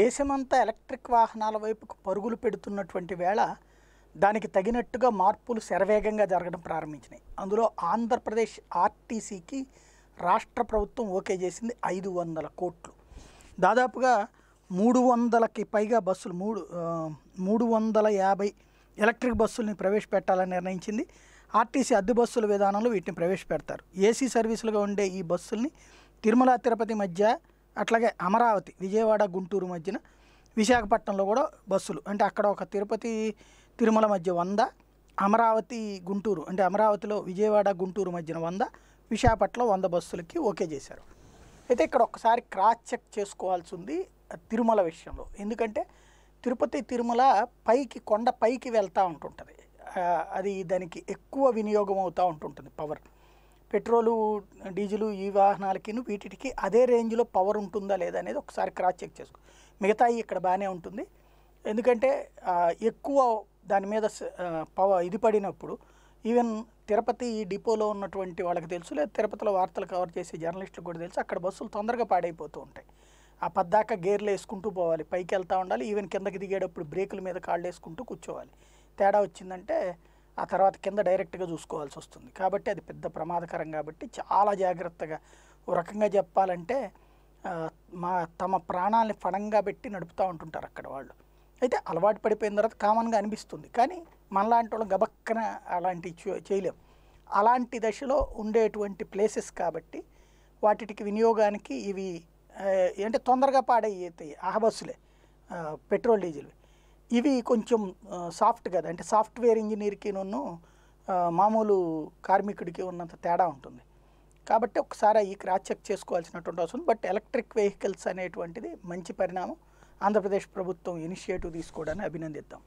దేశమంతా ఎలక్ట్రిక్ వాహనాల వైపుకు పరుగులు పెడుతున్నటువంటి వేళ దానికి తగినట్టుగా మార్పులు శరవేగంగా జరగడం ప్రారంభించినాయి అందులో ఆంధ్రప్రదేశ్ ఆర్టీసీకి రాష్ట్ర ప్రభుత్వం ఓకే చేసింది ఐదు వందల కోట్లు దాదాపుగా మూడు వందలకి పైగా బస్సులు మూడు మూడు వందల యాభై ఎలక్ట్రిక్ బస్సుల్ని ప్రవేశపెట్టాలని నిర్ణయించింది ఆర్టీసీ అద్దె బస్సుల విధానంలో వీటిని ప్రవేశపెడతారు ఏసీ సర్వీసులుగా ఉండే ఈ బస్సుల్ని తిరుమల తిరుపతి మధ్య అట్లాగే అమరావతి విజయవాడ గుంటూరు మధ్యన విశాఖపట్నంలో కూడా బస్సులు అంటే అక్కడ ఒక తిరుపతి తిరుమల మధ్య వంద అమరావతి గుంటూరు అంటే అమరావతిలో విజయవాడ గుంటూరు మధ్యన వంద విశాఖపట్నం వంద బస్సులకి ఓకే చేశారు అయితే ఇక్కడ ఒకసారి క్రాస్ చెక్ చేసుకోవాల్సి ఉంది తిరుమల విషయంలో ఎందుకంటే తిరుపతి తిరుమల పైకి కొండ పైకి వెళ్తూ ఉంటుంటుంది అది దానికి ఎక్కువ వినియోగం అవుతూ ఉంటుంటుంది పవర్ పెట్రోలు డీజిల్ ఈ వాహనాలకి వీటికి అదే రేంజ్లో పవర్ ఉంటుందా లేదా అనేది ఒకసారి క్రాస్ చెక్ చేసుకో మిగతాయి ఇక్కడ బాగానే ఉంటుంది ఎందుకంటే ఎక్కువ దాని మీద పవ ఇది పడినప్పుడు ఈవెన్ తిరుపతి డిపోలో ఉన్నటువంటి వాళ్ళకి తెలుసు లేదా తిరుపతిలో వార్తలు కవర్ చేసే జర్నలిస్టులు కూడా తెలుసు అక్కడ బస్సులు తొందరగా పాడైపోతూ ఉంటాయి ఆ పద్దాక గేర్లు వేసుకుంటూ పోవాలి పైకి వెళ్తూ ఉండాలి ఈవెన్ కిందకి దిగేటప్పుడు బ్రేకుల మీద కాళ్ళు వేసుకుంటూ కూర్చోవాలి తేడా వచ్చిందంటే ఆ తర్వాత కింద డైరెక్ట్గా చూసుకోవాల్సి వస్తుంది కాబట్టి అది పెద్ద ప్రమాదకరం కాబట్టి చాలా జాగ్రత్తగా ఓ రకంగా చెప్పాలంటే మా తమ ప్రాణాలని ఫణంగా పెట్టి నడుపుతూ ఉంటుంటారు అక్కడ వాళ్ళు అయితే అలవాటు పడిపోయిన తర్వాత కామన్గా అనిపిస్తుంది కానీ మనలాంటి వాళ్ళు గబక్కన అలాంటి చేయలేం అలాంటి దశలో ఉండేటువంటి ప్లేసెస్ కాబట్టి వాటికి వినియోగానికి ఇవి అంటే తొందరగా పాడయ్యేతాయి ఆ బస్సులే పెట్రోల్ డీజిల్వి ఇవి కొంచెం సాఫ్ట్ కదా అంటే సాఫ్ట్వేర్ ఇంజనీర్కి నన్ను మామూలు కార్మికుడికి ఉన్నంత తేడా ఉంటుంది కాబట్టి ఒకసారి ఈ క్రాస్ చెక్ చేసుకోవాల్సినటువంటి అవసరం బట్ ఎలక్ట్రిక్ వెహికల్స్ అనేటువంటిది మంచి పరిణామం ఆంధ్రప్రదేశ్ ప్రభుత్వం ఇనిషియేటివ్ తీసుకోవడాన్ని అభినందిద్దాం